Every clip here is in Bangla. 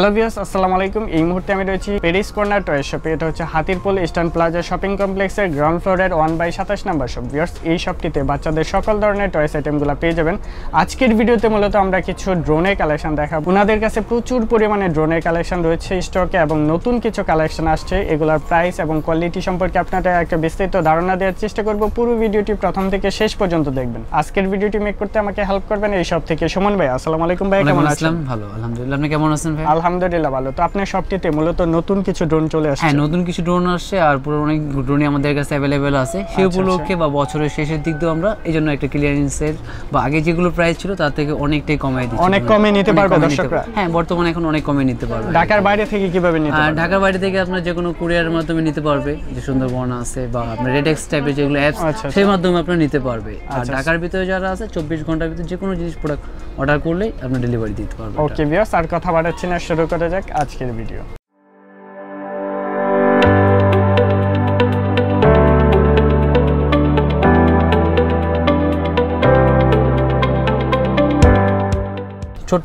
হ্যালো ভিউস আসসালামু আলাইকুম এই মুহূর্তে আমি রয়েছি পেরিস কর্নার টয় শপে এটা হচ্ছে হাতিরপুল ইস্টার্ন প্লাজা শপিং কমপ্লেক্সের গ্রাউন্ড ফ্লোরের ওয়ান বাই সাতাশ নাম্বার শপ ভিউর্স এই শপটিতে বাচ্চাদের সকল ধরনের টয়স আইটেমগুলো পেয়ে যাবেন আজকের ভিডিওতে মূলত আমরা কিছু ড্রোনের কালেকশন দেখাবো ওনাদের কাছে প্রচুর পরিমাণে ড্রোনের কালেকশন রয়েছে স্টকে এবং নতুন কিছু কালেকশন আসছে এগুলোর প্রাইস এবং কোয়ালিটি সম্পর্কে আপনারা একটা বিস্তারিত ধারণা দেওয়ার চেষ্টা করব পুরো ভিডিওটি প্রথম থেকে শেষ পর্যন্ত দেখবেন আজকের ভিডিওটি মেক করতে আমাকে হেল্প করবেন এই সব থেকে সুমন ভাই আসসালামু আলাইকুম ভাই কেমন আছেন ভালো আলহামদুলিল্লাহ আপনি কেমন আছেন ভাই আলহামদুলিল্লাহ ভালো তো আপনার শপটিতে মূলত নতুন কিছু ড্রোন চলে আসছে হ্যাঁ নতুন কিছু ড্রোন আসছে আর পুরো অনেক ড্রোনই আমাদের কাছে অ্যাভেলেবেল আছে সেই আচ্ছা, আচ্ছা। উপলক্ষে বা বছরের শেষের দিক দিয়ে আমরা এই জন্য একটা ক্লিয়ারেন্সের বা আগে যেগুলো প্রাইস ছিল তার থেকে অনেকটাই কমাই দিচ্ছি অনেক মানে কমে নিতে পারবে দর্শকরা হ্যাঁ বর্তমানে এখন অনেক কমে নিতে পারবে ঢাকার বাইরে থেকে কিভাবে নিতে পারবে ঢাকার বাইরে থেকে আপনার যে কোনো কুরিয়ারের মাধ্যমে নিতে পারবে যে সুন্দরবন আছে বা আপনার রেডেক্স টাইপের যেগুলো অ্যাপস আচ্ছা, সেই মাধ্যমে আপনার নিতে পারবে আর ঢাকার ভিতরে যারা আছে চব্বিশ ঘন্টার ভিতরে যে কোনো জিনিস প্রোডাক্ট অর্ডার করলেই আপনার ডেলিভারি দিতে পারবে ওকে বিয়াস আর কথা বাড়াচ্ছি না শুরু করা যাক আজকের ভিডিও ছোট্ট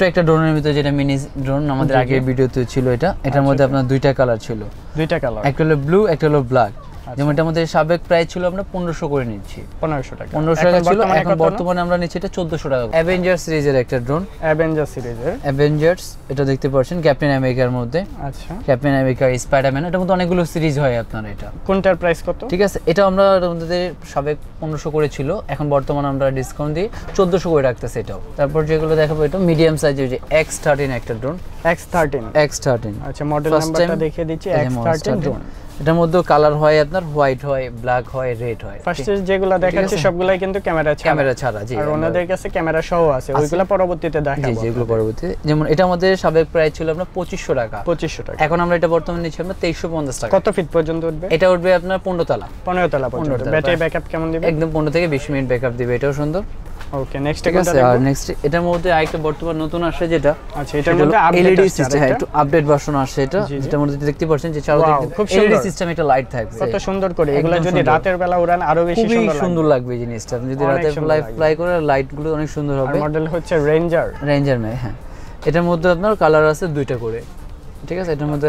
একটা ড্রোনের ভিতরে যেটা মিনি ড্রোন আমাদের আগের ভিডিওতে ছিল এটা এটার আচ্ছা, মধ্যে আচ্ছা। আপনার দুইটা কালার ছিল দুইটা কালার একটা হলো ব্লু একটা হলো ব্ল্যাক আচ্ছা। যেমন এটার মধ্যে সাবেক প্রাইস ছিল আমরা পনেরোশো করে নিচ্ছি পনেরোশো টাকা পনেরোশো টাকা ছিল এখন বর্তমানে আমরা নিচ্ছি এটা চোদ্দোশো টাকা অ্যাভেঞ্জার সিরিজের একটা ড্রোন অ্যাভেঞ্জার সিরিজের অ্যাভেঞ্জার্স এটা দেখতে পাচ্ছেন ক্যাপ্টেন আমেরিকার মধ্যে আচ্ছা ক্যাপ্টেন আমেরিকা স্পাইডারম্যান এটার মধ্যে অনেকগুলো সিরিজ হয় আপনার এটা কোনটার প্রাইস কত ঠিক আছে এটা আমরা আমাদের সাবেক পনেরোশো করে ছিল এখন বর্তমানে আমরা ডিসকাউন্ট দিয়ে চোদ্দশো করে রাখতেছি এটাও তারপর যেগুলো দেখাবো এটা মিডিয়াম সাইজের যে এক্স থার্টিন একটা drone X thirteen X thirteen আচ্ছা মডেল নাম্বারটা দেখিয়ে দিচ্ছি এক্স থার্টিন ড্রোন এটার মধ্যে কালার হয় আপনার হোয়াইট হয় ব্ল্যাক হয় রেড হয় ফার্স্টে যেগুলো দেখাচ্ছি সবগুলাই কিন্তু ক্যামেরা ছাড়া ক্যামেরা ছাড়া জি আর ওনাদের কাছে ক্যামেরা সহ আছে ওইগুলো পরবর্তীতে দেখাবো জি যেগুলো পরবর্তীতে যেমন এটা আমাদের সাবেক প্রাইস ছিল আপনার 2500 টাকা 2500 টাকা এখন আমরা এটা বর্তমানে নিচ্ছি আমরা 2350 টাকা কত ফিট পর্যন্ত উঠবে এটা উঠবে আপনার 15 তলা 15 তলা পর্যন্ত ব্যাটারি ব্যাকআপ কেমন দিবে একদম 15 থেকে 20 মিনিট ব্যাকআপ দিবে এটাও সুন্দর ওকে নেক্সট এটা আছে আর নেক্সট এটার মধ্যে আরেকটা বর্তমান নতুন আসে যেটা আচ্ছা এটার মধ্যে আপডেট এলইডি সিস্টেম হ্যাঁ একটু আপডেট ভার্সন আসে এটা যেটার মধ্যে দেখতে পাচ্ছেন যে চারদিকে খুব e সুন্দর সিস্টেম এটা লাইট থাকবে কত সুন্দর করে এগুলা যদি রাতের বেলা উড়ান আরো বেশি সুন্দর লাগবে সুন্দর লাগবে জিনিসটা যদি রাতে ফ্লাই ফ্লাই করে লাইট গুলো অনেক সুন্দর হবে মডেল হচ্ছে রেঞ্জার রেঞ্জার মে হ্যাঁ এটার মধ্যে আপনার কালার আছে দুইটা করে ঠিক আছে এটার মধ্যে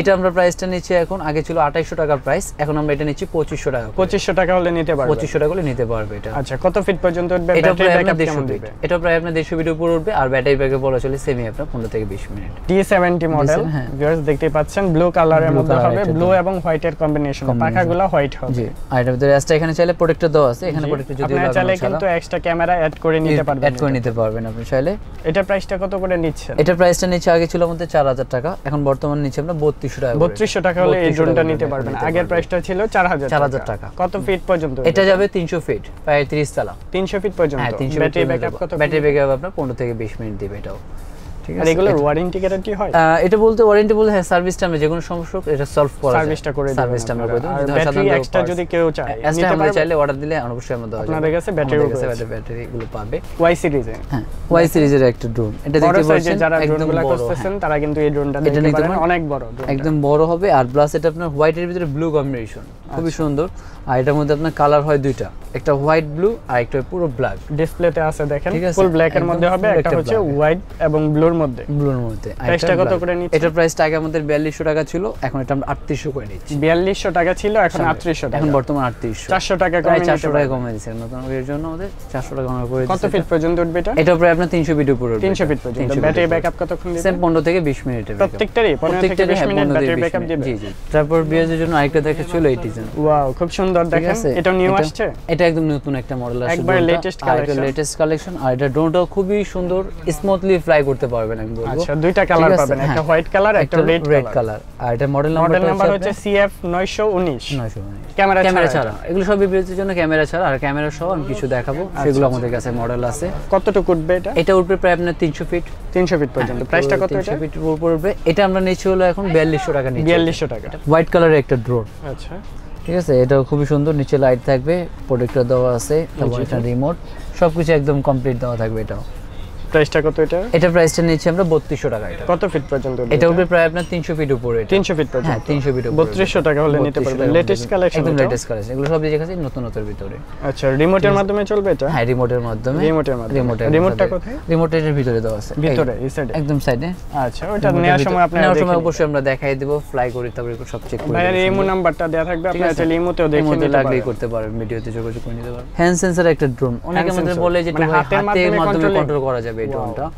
এটা আমরা প্রাইসটা নিচ্ছি এখন আগে ছিল আঠাইশো টাকা প্রাইস এখন আমরা এটা নিচ্ছি পঁচিশশো টাকা পঁচিশশো টাকা হলে নিতে পারবে পঁচিশশো টাকা হলে নিতে পারবে এটা আচ্ছা কত ফিট পর্যন্ত উঠবে এটা প্রায় আপনার দেড়শো ফিট এটা প্রায় আপনার দেড়শো ফিট উপর উঠবে আর ব্যাটারি ব্যাকে বলা চলে সেমি আপনার পনেরো থেকে বিশ minute T seventy model viewers দেখতে পাচ্ছেন ব্লু কালারের মধ্যে হবে ব্লু এবং হোয়াইট এর কম্বিনেশন পাখাগুলো হোয়াইট হবে জি আর এটার ভিতরে এক্সট্রা এখানে চাইলে প্রোটেক্টর দেওয়া আছে এখানে প্রোটেক্টর যদি আপনি চাইলে কিন্তু এক্সট্রা ক্যামেরা অ্যাড করে নিতে পারবেন অ্যাড করে নিতে পারবেন আপনি চাইলে এটা প্রাইসটা কত করে নিচ্ছেন এটা প্রাইসটা নিচ্ছে আগে ছিল আমাদের চার হাজার টাকা এখন বর্তমানে নিচে আমরা বত্রিশশো টাকা বত্রিশশো টাকা হলে এই ড্রোনটা নিতে পারবেন আগের প্রাইসটা ছিল চার হাজার চার হাজার টাকা কত ফিট পর্যন্ত এটা যাবে তিনশো ফিট প্রায় তিরিশ তালা তিনশো ফিট পর্যন্ত হ্যাঁ তিনশো ব্যাটারি ব্যাকআপ কত ব্যাটারি ব্যাকআপ আপনার পনেরো থেকে বিশ মিনিট দিবে এটাও এটা বলতে ওয়ারেন্টি বলতে হ্যাঁ সার্ভিস টাইমে যে কোনো সমস্যা এটা সলভ করা সার্ভিসটা করে সার্ভিসটা আমরা করে দিই ব্যাটারি এক্সট্রা যদি কেউ চায় এক্সট্রা আমরা চাইলে অর্ডার দিলে অবশ্যই আমরা দেওয়া আপনাদের কাছে ব্যাটারি কাছে ব্যাটারি গুলো পাবে ওয়াই সিরিজে হ্যাঁ ওয়াই সিরিজের একটা ড্রোন এটা দেখতে পাচ্ছেন যারা ড্রোনগুলো হ্যাঁ। করতেছেন তারা কিন্তু এই ড্রোনটা দেখতে পারেন অনেক বড় একদম বড় হবে আর প্লাস এটা আপনার হোয়াইটের ভিতরে ব্লু কম্বিনেশন খুবই সুন্দর আর এটার মধ্যে আপনার কালার হয় দুইটা একটা হোয়াইট ব্লু আর একটা পুরো ব্ল্যাক ডিসপ্লেতে আছে দেখেন ফুল ব্ল্যাক এর মধ্যে হবে একটা হচ্ছে হোয়াইট এবং ব্লুর মধ্যে ব্লুর মধ্যে প্রাইসটা কত করে নিচ্ছে এটার প্রাইসটা আগে আমাদের 4200 টাকা ছিল এখন এটা আমরা 3800 করে নিচ্ছি 4200 টাকা ছিল এখন 3800 এখন বর্তমানে 3800 400 টাকা কমে 400 টাকা কমে দিয়েছে নতুন এর জন্য আমাদের 400 টাকা কমে করে কত ফিট পর্যন্ত উঠবে এটা এটা প্রায় আপনার 300 ফিট উপরে 300 ফিট পর্যন্ত ব্যাটারি ব্যাকআপ কতক্ষণ দিচ্ছে 15 থেকে 20 মিনিটের প্রত্যেকটারই 15 থেকে 20 হ্যাঁ, মিনিট ব্যাটারি ব্যাকআপ দিবে জি জি তারপর বিএস এর জন্য আরেকটা দেখা ছিল 80 ডিজাইন ওয়াও খুব সুন্দর দেখেন এটা নিউ আসছে এটা একদম নতুন একটা মডেল আসছে একবার লেটেস্ট কালেকশন এটা লেটেস্ট কালেকশন আর এটা ড্রোনটা খুবই সুন্দর স্মুথলি ফ্লাই করতে পারবেন আমি বলবো আচ্ছা দুইটা কালার পাবেন একটা হোয়াইট কালার একটা রেড রেড কালার আর এটা মডেল নাম্বার হচ্ছে CF 919 919 ক্যামেরা ক্যামেরা ছাড়া এগুলো সব বিপরীতের জন্য ক্যামেরা ছাড়া আর ক্যামেরা সহ আমি কিছু দেখাবো আচ্ছা, সেগুলো আচ্ছা। আমাদের কাছে মডেল আছে কতটুকু উঠবে এটা এটা উঠবে প্রায় আপনার 300 ফিট 300 ফিট পর্যন্ত প্রাইসটা হ্যাঁ, কত এটা ফিট উপর উঠবে এটা আমরা নিচ্ছি হলো এখন বিয়াল্লিশশো টাকা নিচ্ছি 4200 টাকা হোয়াইট কালারের একটা ড্রোন আচ্ছা ঠিক আছে এটাও খুবই সুন্দর নিচে লাইট থাকবে প্রোটেক্টর দেওয়া আছে এবং এটা রিমোট সবকিছু একদম কমপ্লিট দেওয়া থাকবে এটাও প্রাইসটা কত এটা এটা প্রাইসটা নিচ্ছি আমরা টাকা এটা কত ফিট পর্যন্ত এটা উঠবে প্রায় আপনার ফিট উপরে ফিট পর্যন্ত হ্যাঁ ফিট টাকা হলে নিতে লেটেস্ট কালেকশন একদম লেটেস্ট কালেকশন এগুলো সব ভিতরে আচ্ছা রিমোটের মাধ্যমে চলবে এটা হ্যাঁ রিমোটের মাধ্যমে রিমোটের মাধ্যমে রিমোটটা কোথায় ভিতরে দেওয়া আছে ভিতরে এই সাইডে একদম সাইডে আচ্ছা ওটা নেওয়ার সময় আপনি নেওয়ার সময় অবশ্যই আমরা দেখাই দেব ফ্লাই তারপরে সব চেক করে নাম্বারটা দেয়া থাকবে আপনি দেখে নিতে লাগলেই করতে পারবেন ভিডিওতে যোগাযোগ করে নিতে পারবেন হ্যান্ড সেন্সর একটা ড্রোন অনেকে আমাদের বলে যে মানে হাতের মাধ্যমে কন্ট্রোল করা যাবে वेट उठा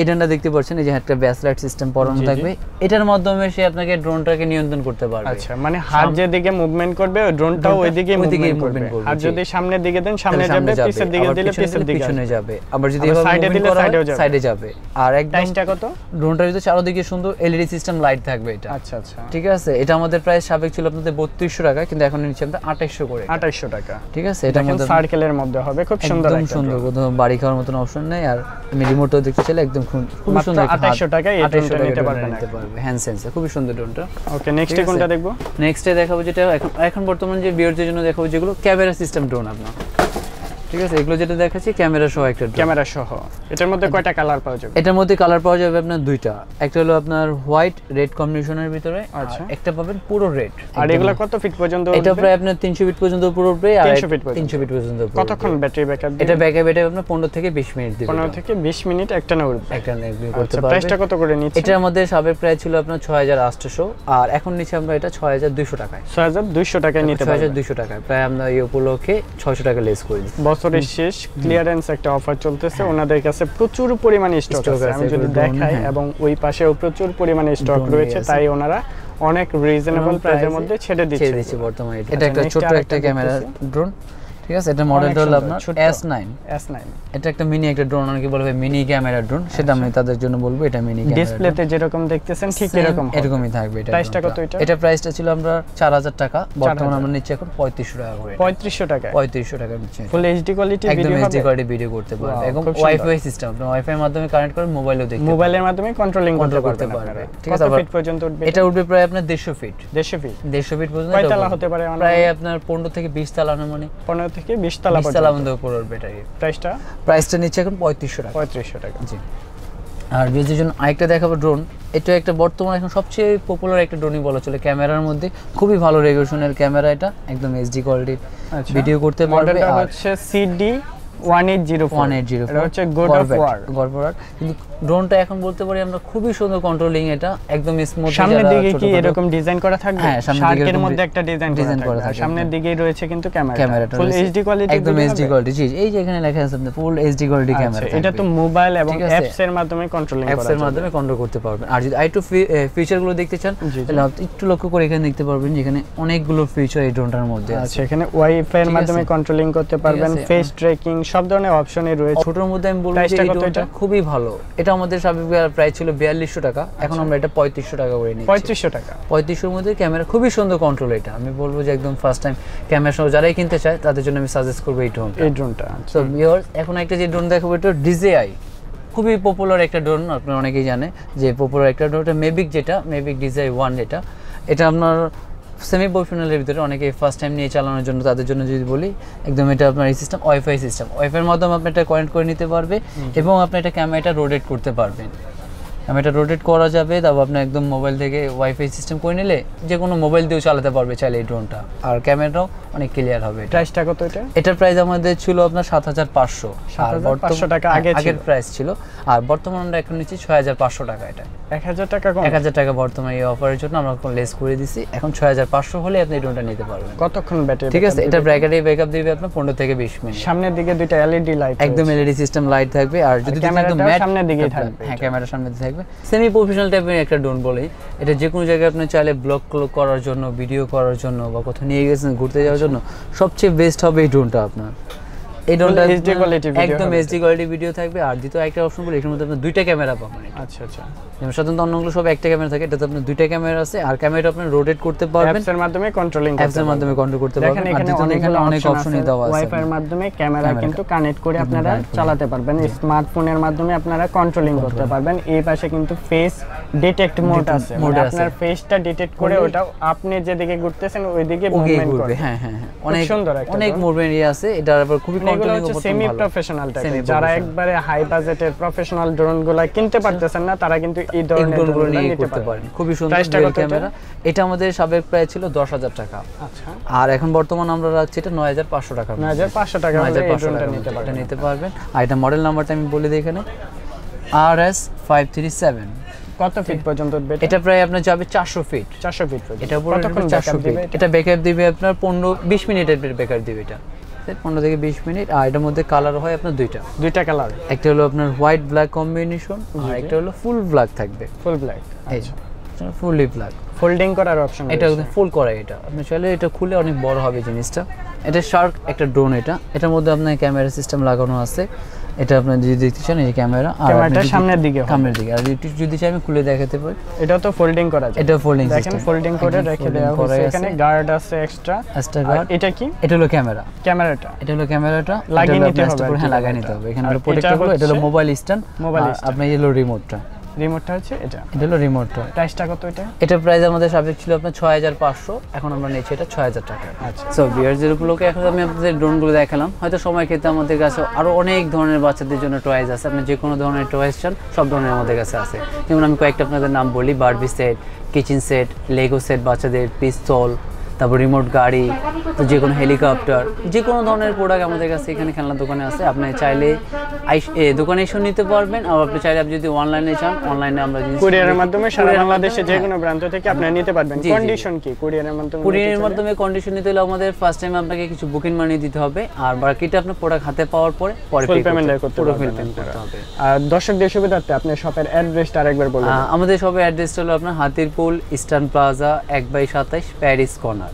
এটা দেখতে পাচ্ছেন এই যে একটা ব্যাসলাইট সিস্টেম পরানো থাকবে এটার মাধ্যমে সে আপনাকে ড্রোনটাকে নিয়ন্ত্রণ করতে পারবে আচ্ছা মানে হাত যেদিকে মুভমেন্ট করবে ওই ড্রোনটাও দিকে মুভমেন্ট করবে আর যদি সামনের দিকে দেন সামনে যাবে পিছের দিকে দিলে পিছের দিকে পিছনে যাবে আবার যদি এভাবে সাইডে দিলে সাইডে যাবে সাইডে যাবে আর একদম কত ড্রোনটার ভিতরে চারদিকে সুন্দর এলইডি সিস্টেম লাইট থাকবে এটা আচ্ছা আচ্ছা ঠিক আছে এটা আমাদের প্রাইস সাবেক ছিল আপনাদের 3200 টাকা কিন্তু এখন নিচে আমরা 2800 করে 2800 টাকা ঠিক আছে এটা আমাদের সার্কেলের মধ্যে হবে খুব সুন্দর একদম সুন্দর কোনো বাড়ি খাওয়ার মতন অপশন নেই আর আমি রিমোটও দেখতে চাইলে একদম খুব সুন্দর 2800 টাকায় এই ড্রোনটা নিতে পারবেন নিতে পারবে হ্যান্ড সেন্সর খুব সুন্দর ড্রোনটা ওকে নেক্সটে কোনটা দেখবো নেক্সটে দেখাবো যেটা এখন এখন বর্তমানে যে বিয়ারদের জন্য দেখাবো যেগুলো ক্যামেরা সিস্টেম ড্রোন আপনার ঠিক আছে এগুলো যেটা দেখাচ্ছি ক্যামেরা সহ একটা ক্যামেরা সহ এটার মধ্যে কয়টা কালার পাওয়া যাবে এটার মধ্যে কালার পাওয়া যাবে আপনার দুইটা একটা হলো আপনার হোয়াইট রেড কম্বিনেশনের ভিতরে আচ্ছা একটা পাবেন পুরো রেড আর এগুলো কত ফিট পর্যন্ত এটা প্রায় আপনার 300 ফিট পর্যন্ত পুরো উঠবে আর 300 ফিট 300 ফিট পর্যন্ত কতক্ষণ ব্যাটারি ব্যাকআপ এটা ব্যাকআপ এটা আপনার 15 থেকে 20 মিনিট দিবে 15 থেকে 20 মিনিট একটা না উঠবে একটা না উঠবে করতে আচ্ছা, পারবে প্রাইসটা কত করে নিচ্ছে এটার মধ্যে সাবেক প্রাইস ছিল আপনার 6800 আর এখন নিচে আমরা এটা 6200 টাকায় 6200 টাকায় নিতে পারি 6200 টাকায় প্রায় আমরা এই উপলক্ষে 600 টাকা লেস করে দিই বছরের শেষ ক্লিয়ারেন্স একটা অফার চলতেছে ওনাদের কাছে প্রচুর পরিমাণে স্টক আছে আমি যদি দেখাই হ্যাঁ। এবং ওই পাশেও প্রচুর পরিমাণে স্টক রয়েছে তাই ওনারা অনেক রিজনেবল প্রাইসের মধ্যে ছেড়ে দিচ্ছে বর্তমানে এটা একটা ছোট একটা ক্যামেরা ড্রোন ঠিক আছে এটা মডেলটা হলো আপনার S9 S9 এটা একটা মিনি একটা ড্রোন অনেকে বলবে মিনি ক্যামেরা ড্রোন সেটা আমি তাদের জন্য বলবো এটা মিনি ক্যামেরা ডিসপ্লেতে যেরকম দেখতেছেন ঠিক এরকম এরকমই থাকবে এটা প্রাইসটা কত এটা এটা প্রাইসটা ছিল আমরা 4000 টাকা বর্তমানে আমরা নিচে এখন 3500 টাকা করে 3500 টাকা 3500 টাকা নিচে ফুল এইচডি কোয়ালিটি ভিডিও হবে এইচডি কোয়ালিটি ভিডিও করতে পারবে এবং ওয়াইফাই সিস্টেম আপনি ওয়াইফাই এর মাধ্যমে কানেক্ট করে মোবাইলও দেখতে মোবাইলের মাধ্যমে কন্ট্রোলিং করতে পারবে ঠিক আছে ফিট পর্যন্ত উঠবে এটা উঠবে প্রায় আপনার 150 ফিট 150 ফিট 150 ফিট পর্যন্ত কয় তলা হতে পারে প্রায় আপনার 15 থেকে 20 তালা মানে 15 থেকে 20 তলা পর্যন্ত 20 তলা পর্যন্ত উপরের ব্যাটারি প্রাইসটা প্রাইসটা নিচ্ছে এখন 3500 টাকা 3500 টাকা জি আর বিএসএর জন্য আরেকটা দেখাবো ড্রোন এটা একটা বর্তমানে এখন সবচেয়ে পপুলার একটা ড্রোনই বলা চলে ক্যামেরার মধ্যে খুবই ভালো রেগুলেশনের ক্যামেরা এটা একদম এইচডি কোয়ালিটির ভিডিও করতে পারবে আর হচ্ছে সিডি 1804 1804 এটা হচ্ছে God of War God of War কিন্তু ড্রোনটা এখন বলতে পারি আমরা খুবই সুন্দর কন্ট্রোলিং এটা একদম স্মুথ সামনের দিকে কি এরকম ডিজাইন করা থাকবে হ্যাঁ মধ্যে একটা ডিজাইন ডিজাইন করা থাকবে সামনের দিকেই রয়েছে কিন্তু ক্যামেরা ফুল এইচডি কোয়ালিটি একদম এইচডি কোয়ালিটি জি এই যে এখানে লেখা আছে আপনি ফুল এইচডি কোয়ালিটি ক্যামেরা এটা তো মোবাইল এবং অ্যাপস এর মাধ্যমে কন্ট্রোলিং করা অ্যাপস এর মাধ্যমে কন্ট্রোল করতে পারবেন আর যদি ফিচার গুলো দেখতে চান তাহলে একটু লক্ষ্য করে এখানে দেখতে পারবেন যে এখানে অনেকগুলো ফিচার এই ড্রোনটার মধ্যে আছে আচ্ছা, এখানে ওয়াইফাই এর মাধ্যমে কন্ট্রোলিং করতে পারবেন ফেস ট্র্যাকিং সব ধরনের অপশনই রয়েছে ছোটর মধ্যে আমি বলবো এই ড্রোনটা খুবই ভালো যেটা আমাদের সাবেক প্রায় ছিল বিয়াল্লিশশো টাকা আচ্ছা। এখন আমরা এটা পঁয়ত্রিশশো টাকা করে নিই পঁয়ত্রিশশো টাকা পঁয়ত্রিশশোর মধ্যে ক্যামেরা খুবই সুন্দর কন্ট্রোল এটা আমি বলবো যে একদম ফার্স্ট টাইম ক্যামেরা সহ যারাই কিনতে চায় তাদের জন্য আমি সাজেস্ট করবো এই ড্রোনটা এই ড্রোনটা তো আচ্ছা। এখন একটা যে ড্রোন দেখাবো এটা ডিজেআই খুবই পপুলার একটা ড্রোন আপনার অনেকেই জানে যে পপুলার একটা ড্রোন এটা মেবিক যেটা মেবিক ডিজাই ওয়ান এটা এটা আপনার সেমি বয়ফ্রেন্ডের ভিতরে অনেকে ফার্স্ট টাইম নিয়ে চালানোর জন্য তাদের জন্য যদি বলি একদম এটা আপনার এই সিস্টেম ওয়াইফাই সিস্টেম ওয়াইফাইয়ের মাধ্যমে আপনি এটা কানেক্ট করে নিতে পারবে এবং আপনি এটা ক্যামেরাটা রোটেট করতে পারবেন আমি এটা রোটেট করা যাবে তারপর আপনি একদম মোবাইল থেকে ওয়াইফাই সিস্টেম করে নিলে যে কোনো মোবাইল দিয়েও চালাতে পারবে চাইলে এই ড্রোনটা আর ক্যামেরাটাও অনেক ক্লিয়ার হবে প্রাইসটা কত এটা এটার প্রাইস আমাদের ছিল আপনার সাত হাজার পাঁচশো টাকা আগে আগের প্রাইস ছিল আর বর্তমান আমরা এখন নিচ্ছি ছয় হাজার পাঁচশো টাকা এটা এক হাজার টাকা এক হাজার টাকা বর্তমানে এই অফারের জন্য আমরা লেস করে দিছি এখন ছয় হাজার পাঁচশো হলে আপনি এই ড্রোনটা নিতে পারবেন কতক্ষণ ব্যাটারি ঠিক আছে এটা ব্র্যাকেটে ব্যাক আপ দিবে আপনার পনেরো থেকে বিশ মিনিট সামনের দিকে দুইটা এলইডি লাইট একদম এলইডি সিস্টেম লাইট থাকবে আর যদি ক্যামেরা সামনের দিকে থাকবে হ্যাঁ ক্যামেরা সামনে থাকবে থাকবে সেমি প্রফেশনাল টাইপের একটা ড্রোন বলেই এটা যে কোনো জায়গায় আপনি চাইলে ব্লগ করার জন্য ভিডিও করার জন্য বা কোথাও নিয়ে গেছেন ঘুরতে যাওয়ার জন্য সবচেয়ে বেস্ট হবে এই ড্রোনটা আপনার এই মানে ড্রোনটা মাধ্যমে আপনারা স্মার্টফোনের মাধ্যমে আপনারা কন্ট্রোলিং করতে পারবেন এই পাশে কিন্তু ফেস ডিটেক্ট মোড আছে মানে আপনার ফেসটা ডিটেক্ট করে ওটা আপনি যেদিকে ঘুরতেছেন ওইদিকে হ্যাঁ, হ্যাঁ, হ্যাঁ। অনেক সুন্দর একটা অনেক মুভমেন্ট আছে এটার খুবই এগুলো হচ্ছে সেমি প্রফেশনাল টাইপ যারা একবারে হাই বাজেটের প্রফেশনাল ড্রোন গুলো কিনতে আচ্ছা। পারতেছেন না তারা কিন্তু এই ধরনের ড্রোন গুলো নিয়ে করতে পারেন খুবই সুন্দর ক্যামেরা এটা আমাদের সাবেক প্রায় ছিল টাকা আচ্ছা। আর এখন বর্তমান আমরা রাখছি এটা 9500 টাকা 9500 টাকা 9500 নিতে পারবেন আর এটা মডেল নাম্বারটা আমি বলে দিই এখানে কত ফিট পর্যন্ত এটা প্রায় আপনার যাবে 400 ফিট 400 ফিট এটা পুরো 400 ফিট এটা ব্যাকআপ দিবে আপনার 15 20 মিনিটের ব্যাকআপ দিবে এটা থাকতে পনেরো থেকে বিশ মিনিট আর এটার মধ্যে কালার হয় আপনার দুইটা দুইটা কালার একটা হলো আপনার হোয়াইট ব্ল্যাক কম্বিনেশন আর একটা হলো ফুল ব্ল্যাক থাকবে ফুল ব্ল্যাক এই আচ্ছা। ফুলি প্লাগ ফোল্ডিং করার অপশন এটা ফুল করা এটা আপনি চাইলে এটা খুলে অনেক বড় হবে জিনিসটা এটা শার্ক একটা ড্রোন এটা এটার মধ্যে আপনার ক্যামেরা সিস্টেম লাগানো আছে এটা আপনি যদি দেখতে চান এই ক্যামেরা আর ক্যামেরাটা সামনের দিকে সামনের দিকে আর যদি চাই আমি খুলে দেখাতে পারি এটা তো ফোল্ডিং করা যায় এটা ফোল্ডিং দেখেন ফোল্ডিং করে রেখে দেওয়া হয়েছে এখানে গার্ড আছে এক্সট্রা এক্সট্রা গার্ড এটা কি এটা হলো ক্যামেরা ক্যামেরাটা এটা হলো ক্যামেরাটা লাগিয়ে নিতে হবে হ্যাঁ লাগিয়ে নিতে হবে এখানে হলো প্রোটেক্টর এটা হলো মোবাইল স্ট্যান্ড মোবাইল আপনি এই হলো রিমোটটা রিমোটটা হচ্ছে এটা এটা হলো রিমোটটা প্রাইসটা কত এটা এটা প্রাইস আমাদের সাবজেক্ট ছিল আপনার ছয় হাজার পাঁচশো এখন আমরা নিয়েছি এটা ছয় হাজার টাকা আচ্ছা সো বিয়ার্সের উপলক্ষে এখন আমি আপনাদের ড্রোনগুলো দেখালাম হয়তো সময় খেতে আমাদের কাছে আরও অনেক ধরনের বাচ্চাদের জন্য টয়েজ আছে আপনি যে কোনো ধরনের টয়েজ চান সব ধরনের আমাদের কাছে আছে যেমন আমি কয়েকটা আপনাদের নাম বলি Barbie set kitchen set Lego set বাচ্চাদের পিস্তল তারপর রিমোট গাড়ি তো যে কোনো হেলিকপ্টার যে কোনো ধরনের প্রোডাক্ট আমাদের কাছে এখানে খেলনা দোকানে আছে আপনি চাইলে দোকানে এসে নিতে পারবেন আর আপনি চাইলে আপনি যদি অনলাইনে চান অনলাইনে আমরা কুরিয়ারের মাধ্যমে সারা বাংলাদেশে যে হ্যাঁ। কোনো প্রান্ত থেকে আপনি নিতে পারবেন কন্ডিশন কি কুরিয়ারের মাধ্যমে কুরিয়ারের মাধ্যমে কন্ডিশন নিতে হলে আমাদের ফার্স্ট টাইম আপনাকে কিছু বুকিং মানি দিতে হবে আর বাকিটা আপনি প্রোডাক্ট হাতে পাওয়ার পরে পরে পেমেন্ট করতে হবে আর দর্শকদের সুবিধার্থে আপনি শপের অ্যাড্রেসটা আরেকবার বলুন আমাদের শপের অ্যাড্রেসটা হলো আপনার হাতিরপুল ইস্টার্ন প্লাজা এক বাই সাতাইশ প্যারিস কর্নার